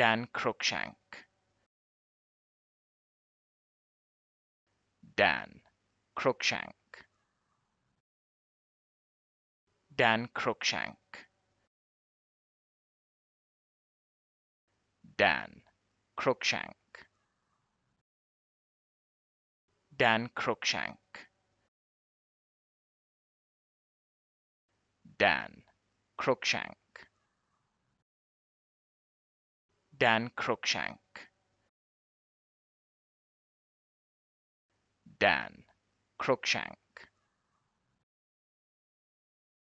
Dan Crookshank. Dan Crookshank. Dan Crookshank. Dan Crookshank. Dan Crookshank. Dan Cruikshank. Dan Crookshank. Dan Crookshank.